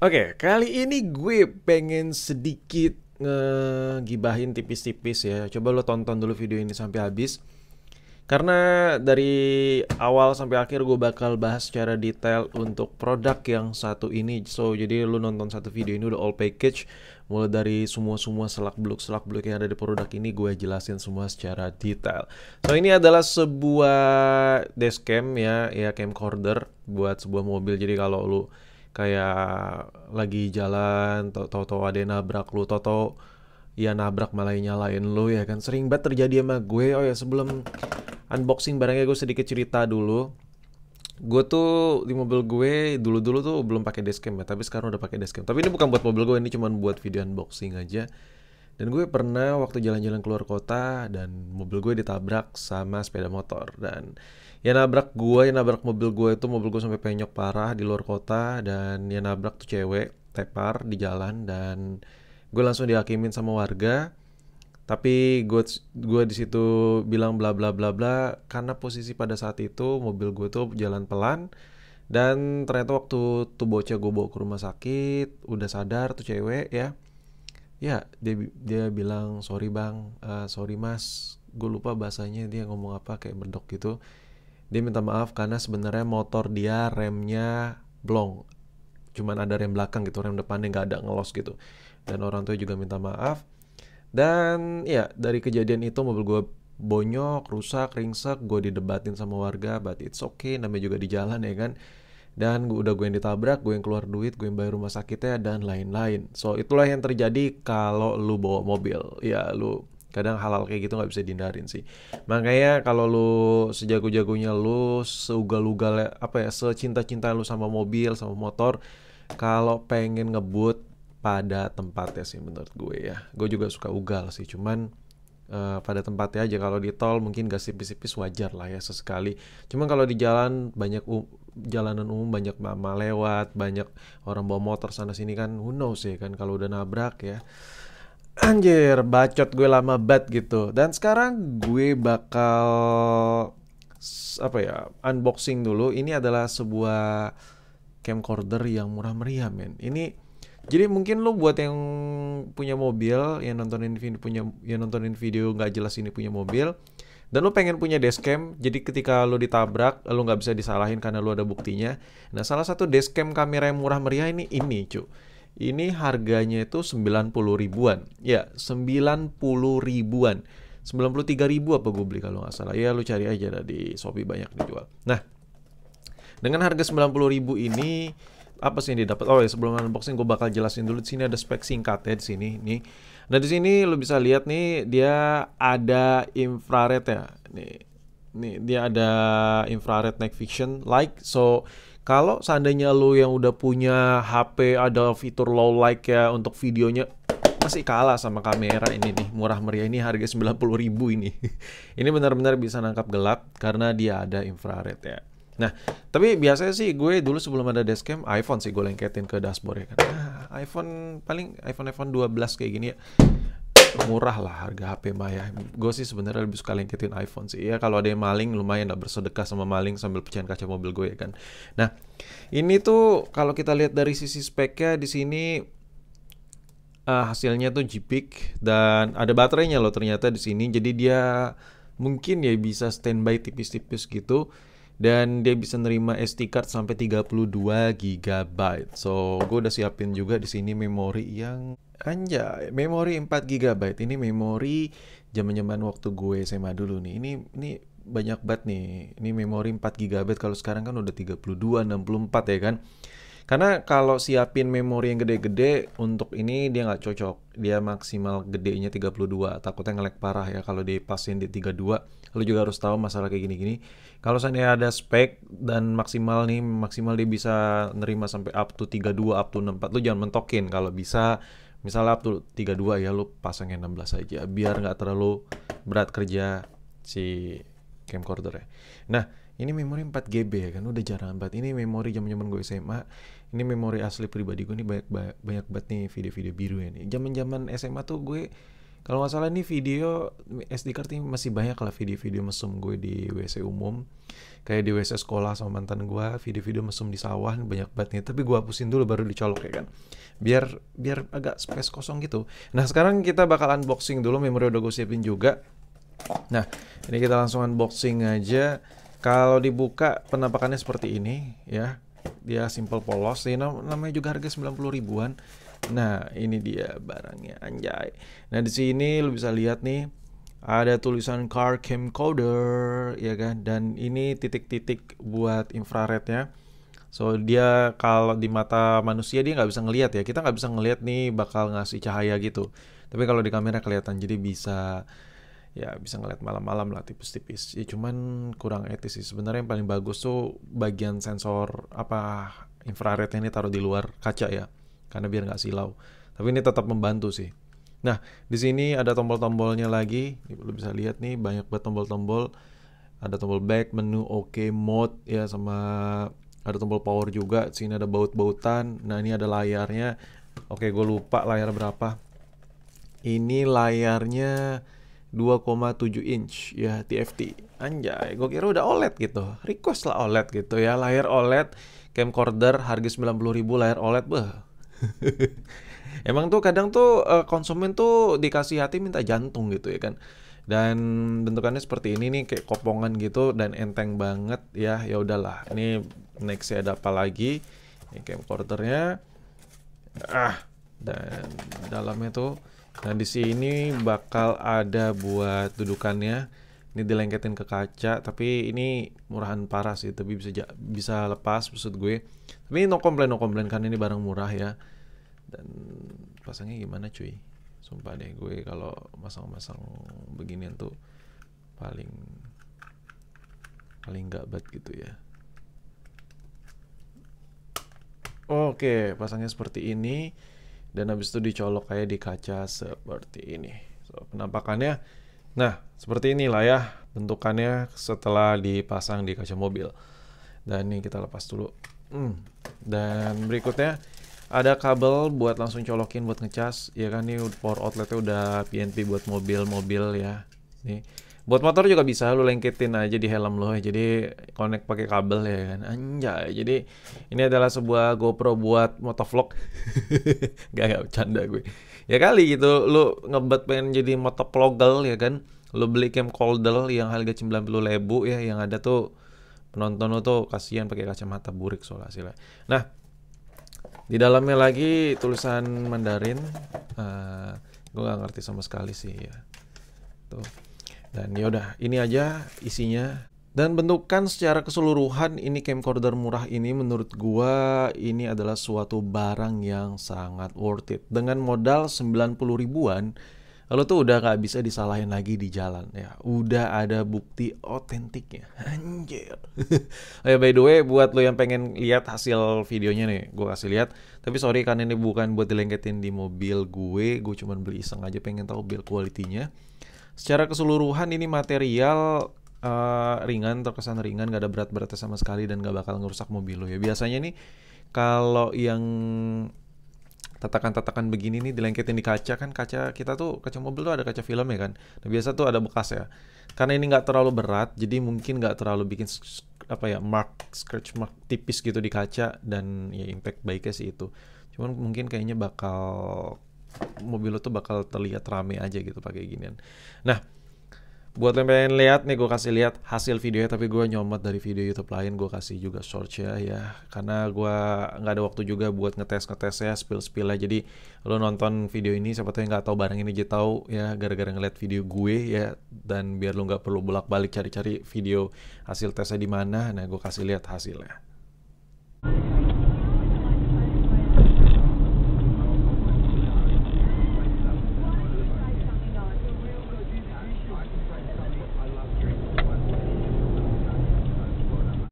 Oke, okay, kali ini gue pengen sedikit ngegibahin tipis-tipis ya. Coba lo tonton dulu video ini sampai habis. Karena dari awal sampai akhir gue bakal bahas secara detail untuk produk yang satu ini. So, jadi lo nonton satu video ini udah all package. Mulai dari semua-semua selak-beluk-selak beluk yang ada di produk ini gue jelasin semua secara detail. So, ini adalah sebuah dashcam ya, ya camcorder buat sebuah mobil. Jadi kalau lo kayak lagi jalan toto ada yang nabrak lu toto ya nabrak malah nyalain lu ya kan sering banget terjadi sama gue oh ya sebelum unboxing barangnya gue sedikit cerita dulu gue tuh di mobil gue dulu dulu tuh belum pakai dashcam ya tapi sekarang udah pakai dashcam tapi ini bukan buat mobil gue ini cuma buat video unboxing aja dan gue pernah waktu jalan-jalan keluar kota dan mobil gue ditabrak sama sepeda motor dan yang nabrak gue, yang nabrak mobil gue itu mobil gue sampai penyok parah di luar kota dan yang nabrak tuh cewek tepar di jalan dan gue langsung dihakimin sama warga tapi gue gue di situ bilang bla bla bla bla karena posisi pada saat itu mobil gue tuh jalan pelan dan ternyata waktu tuh bocah gue bawa ke rumah sakit udah sadar tuh cewek ya ya dia dia bilang sorry bang uh, sorry mas gue lupa bahasanya dia ngomong apa kayak bedok gitu dia minta maaf karena sebenarnya motor dia remnya blong cuman ada rem belakang gitu rem depannya nggak ada ngelos gitu dan orang tua juga minta maaf dan ya dari kejadian itu mobil gue bonyok rusak ringsek gue didebatin sama warga but it's okay namanya juga di jalan ya kan dan gue udah gue yang ditabrak gue yang keluar duit gue yang bayar rumah sakitnya dan lain-lain so itulah yang terjadi kalau lu bawa mobil ya lu kadang halal kayak gitu nggak bisa dihindarin sih makanya kalau lu sejago-jagonya lu seugal-ugal apa ya secinta-cinta lu sama mobil sama motor kalau pengen ngebut pada tempatnya sih menurut gue ya gue juga suka ugal sih cuman uh, pada tempatnya aja kalau di tol mungkin gak sipis-sipis wajar lah ya sesekali Cuman kalau di jalan banyak um, jalanan umum banyak mama lewat banyak orang bawa motor sana sini kan who knows ya kan kalau udah nabrak ya anjir bacot gue lama banget gitu dan sekarang gue bakal apa ya unboxing dulu ini adalah sebuah camcorder yang murah meriah men ini jadi mungkin lo buat yang punya mobil, yang nontonin video punya yang nontonin video nggak jelas ini punya mobil, dan lo pengen punya dashcam jadi ketika lo ditabrak lo nggak bisa disalahin karena lo ada buktinya nah salah satu dashcam kamera yang murah meriah ini ini cu ini harganya itu 90 ribuan ya 90 ribuan 93 ribu apa gue beli kalau nggak salah ya lo cari aja lah di Shopee banyak dijual nah dengan harga 90 ribu ini apa sih yang didapat? Oh ya sebelum unboxing gue bakal jelasin dulu. Di sini ada spek singkatnya di sini nih. Nah di sini lo bisa lihat nih dia ada infrared ya. Nih, nih dia ada infrared night vision like so kalau seandainya lo yang udah punya HP ada fitur low light ya untuk videonya masih kalah sama kamera ini nih murah meriah ini harga 90.000 ini ini benar-benar bisa nangkap gelap karena dia ada infrared ya Nah, tapi biasanya sih gue dulu sebelum ada dashcam iPhone sih gue lengketin ke dashboard ya kan. Nah, iPhone paling iPhone iPhone 12 kayak gini ya murah lah harga HP mah ya. Gue sih sebenarnya lebih suka lengketin iPhone sih. Ya kalau ada yang maling lumayan lah bersedekah sama maling sambil pecahin kaca mobil gue ya kan. Nah, ini tuh kalau kita lihat dari sisi speknya di sini uh, hasilnya tuh JPEG dan ada baterainya loh ternyata di sini. Jadi dia mungkin ya bisa standby tipis-tipis gitu dan dia bisa nerima SD card sampai 32 GB. So, gue udah siapin juga di sini memori yang anjay, memori 4 GB. Ini memori zaman-zaman waktu gue SMA dulu nih. Ini ini banyak banget nih. Ini memori 4 GB kalau sekarang kan udah 32 64 ya kan. Karena kalau siapin memori yang gede-gede untuk ini dia nggak cocok. Dia maksimal gedenya 32. Takutnya ngelek parah ya kalau dipasin di 32. Lu juga harus tahu masalah kayak gini-gini. Kalau seandainya ada spek dan maksimal nih, maksimal dia bisa nerima sampai up to 32, up to 64. Lu jangan mentokin kalau bisa misalnya up to 32 ya lu pasangnya 16 aja biar nggak terlalu berat kerja si camcorder ya. Nah, ini memori 4 GB ya kan udah jarang banget ini memori zaman zaman gue SMA ini memori asli pribadi gue nih banyak banyak banget nih video-video biru ya nih zaman zaman SMA tuh gue kalau nggak salah nih video SD card ini masih banyak lah video-video mesum gue di WC umum kayak di WC sekolah sama mantan gue video-video mesum di sawah banyak banget nih tapi gue hapusin dulu baru dicolok ya kan biar biar agak space kosong gitu nah sekarang kita bakal unboxing dulu memori udah gue siapin juga nah ini kita langsung unboxing aja kalau dibuka penampakannya seperti ini ya. Dia simple polos, ini namanya juga harga 90 ribuan. Nah, ini dia barangnya anjay. Nah, di sini lo bisa lihat nih ada tulisan car camcorder ya kan dan ini titik-titik buat infrarednya. So dia kalau di mata manusia dia nggak bisa ngelihat ya. Kita nggak bisa ngelihat nih bakal ngasih cahaya gitu. Tapi kalau di kamera kelihatan jadi bisa ya bisa ngeliat malam-malam lah tipis-tipis ya cuman kurang etis sih sebenarnya yang paling bagus tuh bagian sensor apa infrared ini taruh di luar kaca ya karena biar nggak silau tapi ini tetap membantu sih nah di sini ada tombol-tombolnya lagi lo bisa lihat nih banyak banget tombol-tombol ada tombol back menu oke okay, mode ya sama ada tombol power juga sini ada baut-bautan nah ini ada layarnya oke gue lupa layar berapa ini layarnya 2,7 inch ya TFT anjay gue kira udah OLED gitu request lah OLED gitu ya layar OLED camcorder harga 90 ribu layar OLED beh emang tuh kadang tuh eh, konsumen tuh dikasih hati minta jantung gitu ya kan dan bentukannya seperti ini nih kayak kopongan gitu dan enteng banget ya ya udahlah ini next ya ada apa lagi ini camcordernya ah dan dalamnya tuh Nah, di sini bakal ada buat dudukannya. Ini dilengketin ke kaca, tapi ini murahan parah sih, tapi bisa bisa lepas maksud gue. Tapi ini no komplain, no komplain kan ini barang murah ya. Dan pasangnya gimana cuy? Sumpah deh gue kalau masang-masang beginian tuh paling paling nggak bad gitu ya. Oke, pasangnya seperti ini dan habis itu dicolok kayak di kaca seperti ini so, penampakannya nah seperti inilah ya bentukannya setelah dipasang di kaca mobil dan ini kita lepas dulu hmm. dan berikutnya ada kabel buat langsung colokin buat ngecas ya kan ini power outletnya udah PNP buat mobil-mobil ya nih buat motor juga bisa lu lengketin aja di helm lo eh. jadi connect pakai kabel ya kan anjay jadi ini adalah sebuah GoPro buat motovlog gak gak bercanda gue ya kali gitu lu ngebet pengen jadi motovlogger ya kan lu beli cam yang harga sembilan puluh lebu ya yang ada tuh penonton lo tuh kasihan pakai kacamata burik soalnya hasilnya nah di dalamnya lagi tulisan Mandarin uh, eh, gue nggak ngerti sama sekali sih ya tuh dan yaudah, ini aja isinya. Dan bentukan secara keseluruhan ini camcorder murah ini menurut gua ini adalah suatu barang yang sangat worth it. Dengan modal 90 ribuan, lo tuh udah gak bisa disalahin lagi di jalan ya. Udah ada bukti otentiknya. Anjir. oh ya by the way buat lo yang pengen lihat hasil videonya nih, gua kasih lihat. Tapi sorry karena ini bukan buat dilengketin di mobil gue, gue cuman beli iseng aja pengen tahu build quality-nya secara keseluruhan ini material uh, ringan terkesan ringan gak ada berat-beratnya sama sekali dan gak bakal ngerusak mobil lo ya biasanya nih kalau yang tatakan-tatakan begini nih dilengketin di kaca kan kaca kita tuh kaca mobil tuh ada kaca film ya kan nah, biasa tuh ada bekas ya karena ini nggak terlalu berat jadi mungkin nggak terlalu bikin apa ya mark scratch mark tipis gitu di kaca dan ya impact baiknya sih itu cuman mungkin kayaknya bakal mobil lo tuh bakal terlihat rame aja gitu pakai ginian. Nah, buat yang pengen lihat nih gue kasih lihat hasil videonya tapi gue nyomot dari video YouTube lain gue kasih juga short ya, ya karena gue nggak ada waktu juga buat ngetes ngetes ya spill spill lah jadi lo nonton video ini siapa tahu yang nggak tahu barang ini jauh tahu ya gara-gara ngeliat video gue ya dan biar lo nggak perlu bolak balik cari-cari video hasil tesnya di mana nah gue kasih lihat hasilnya